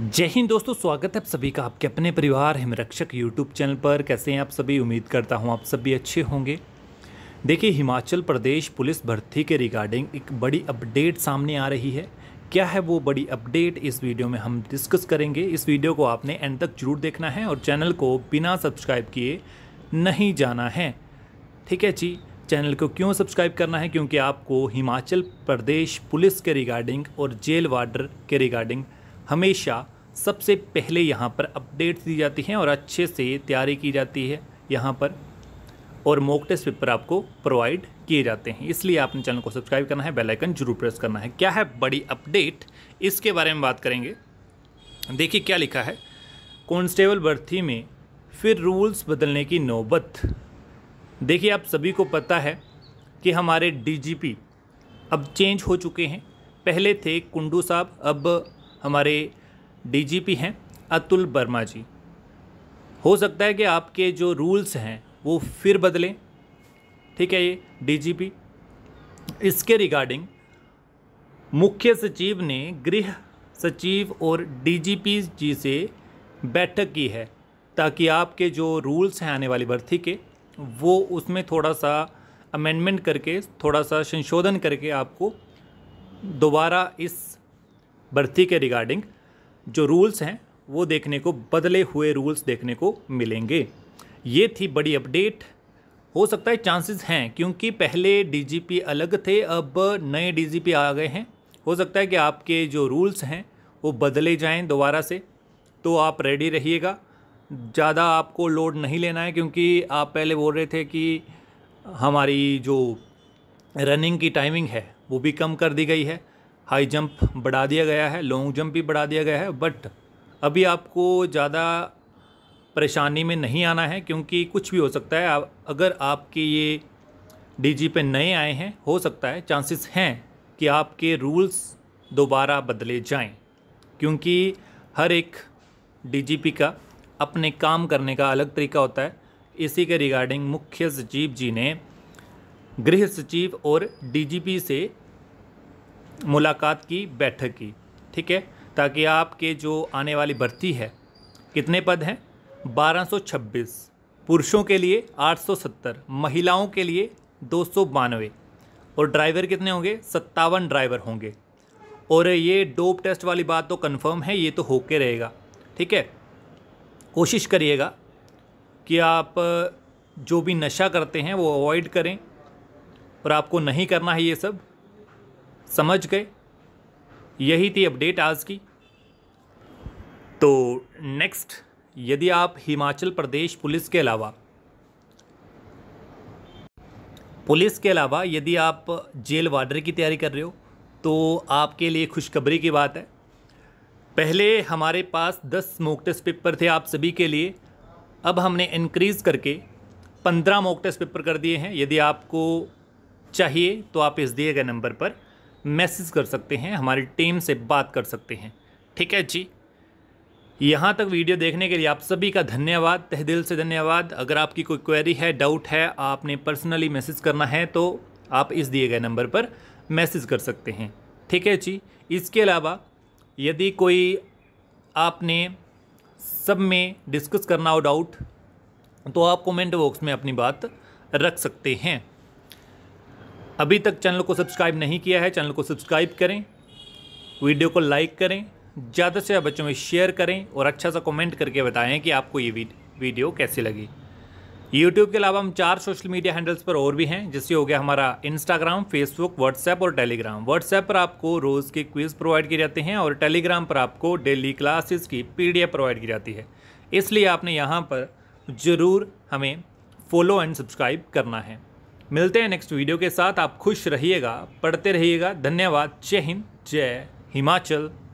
जय हिंद दोस्तों स्वागत है आप सभी का आपके अपने परिवार हिमरक्षक यूट्यूब चैनल पर कैसे हैं आप सभी उम्मीद करता हूं आप सभी अच्छे होंगे देखिए हिमाचल प्रदेश पुलिस भर्ती के रिगार्डिंग एक बड़ी अपडेट सामने आ रही है क्या है वो बड़ी अपडेट इस वीडियो में हम डिस्कस करेंगे इस वीडियो को आपने एंड तक जरूर देखना है और चैनल को बिना सब्सक्राइब किए नहीं जाना है ठीक है जी चैनल को क्यों सब्सक्राइब करना है क्योंकि आपको हिमाचल प्रदेश पुलिस के रिगार्डिंग और जेल वार्डर के रिगार्डिंग हमेशा सबसे पहले यहाँ पर अपडेट्स दी जाती हैं और अच्छे से तैयारी की जाती है यहाँ पर और मॉक टेस्ट पेपर आपको प्रोवाइड किए जाते हैं इसलिए आपने चैनल को सब्सक्राइब करना है बेल आइकन जरूर प्रेस करना है क्या है बड़ी अपडेट इसके बारे में बात करेंगे देखिए क्या लिखा है कॉन्स्टेबल भर्ती में फिर रूल्स बदलने की नौबत देखिए आप सभी को पता है कि हमारे डीजीपी अब चेंज हो चुके हैं पहले थे कुंडू साहब अब हमारे डीजीपी हैं अतुल वर्मा जी हो सकता है कि आपके जो रूल्स हैं वो फिर बदलें ठीक है ये डीजीपी इसके रिगार्डिंग मुख्य सचिव ने गृह सचिव और डीजीपी जी से बैठक की है ताकि आपके जो रूल्स हैं आने वाली भर्ती के वो उसमें थोड़ा सा अमेंडमेंट करके थोड़ा सा संशोधन करके आपको दोबारा इस भर्ती के रिगार्डिंग जो रूल्स हैं वो देखने को बदले हुए रूल्स देखने को मिलेंगे ये थी बड़ी अपडेट हो सकता है चांसेस हैं क्योंकि पहले डीजीपी अलग थे अब नए डीजीपी आ गए हैं हो सकता है कि आपके जो रूल्स हैं वो बदले जाएं दोबारा से तो आप रेडी रहिएगा ज़्यादा आपको लोड नहीं लेना है क्योंकि आप पहले बोल रहे थे कि हमारी जो रनिंग की टाइमिंग है वो भी कम कर दी गई है हाई जंप बढ़ा दिया गया है लॉन्ग जंप भी बढ़ा दिया गया है बट अभी आपको ज़्यादा परेशानी में नहीं आना है क्योंकि कुछ भी हो सकता है अगर आपके ये डीजी पे नए आए हैं हो सकता है चांसेस हैं कि आपके रूल्स दोबारा बदले जाएं क्योंकि हर एक डीजीपी का अपने काम करने का अलग तरीका होता है इसी के रिगार्डिंग मुख्य सचिव जी ने गृह सचिव और डीजीपी से मुलाकात की बैठक की ठीक है ताकि आपके जो आने वाली भर्ती है कितने पद हैं 1226 पुरुषों के लिए 870 महिलाओं के लिए दो और ड्राइवर कितने होंगे सत्तावन ड्राइवर होंगे और ये डोप टेस्ट वाली बात तो कंफर्म है ये तो होके रहेगा ठीक है कोशिश करिएगा कि आप जो भी नशा करते हैं वो अवॉइड करें और आपको नहीं करना है ये सब समझ गए यही थी अपडेट आज की तो नेक्स्ट यदि आप हिमाचल प्रदेश पुलिस के अलावा पुलिस के अलावा यदि आप जेल वार्डर की तैयारी कर रहे हो तो आपके लिए खुशखबरी की बात है पहले हमारे पास 10 मॉक टेस्ट पेपर थे आप सभी के लिए अब हमने इनक्रीज़ करके 15 मॉक टेस्ट पेपर कर दिए हैं यदि आपको चाहिए तो आप इस दिए गए नंबर पर मैसेज कर सकते हैं हमारी टीम से बात कर सकते हैं ठीक है जी यहाँ तक वीडियो देखने के लिए आप सभी का धन्यवाद तह दिल से धन्यवाद अगर आपकी कोई क्वेरी है डाउट है आपने पर्सनली मैसेज करना है तो आप इस दिए गए नंबर पर मैसेज कर सकते हैं ठीक है जी इसके अलावा यदि कोई आपने सब में डिस्कस करना हो डाउट तो आप कमेंट बॉक्स में अपनी बात रख सकते हैं अभी तक चैनल को सब्सक्राइब नहीं किया है चैनल को सब्सक्राइब करें वीडियो को लाइक करें ज़्यादा से ज़्यादा बच्चों में शेयर करें और अच्छा सा कमेंट करके बताएं कि आपको ये वीडियो कैसी लगी यूट्यूब के अलावा हम चार सोशल मीडिया हैंडल्स पर और भी हैं जिससे हो गया हमारा इंस्टाग्राम फेसबुक व्हाट्सएप और टेलीग्राम व्हाट्सएप पर आपको रोज़ के क्विज प्रोवाइड किए जाते हैं और टेलीग्राम पर आपको डेली क्लासेस की पी प्रोवाइड की जाती है इसलिए आपने यहाँ पर ज़रूर हमें फॉलो एंड सब्सक्राइब करना है मिलते हैं नेक्स्ट वीडियो के साथ आप खुश रहिएगा पढ़ते रहिएगा धन्यवाद जय हिंद जय हिमाचल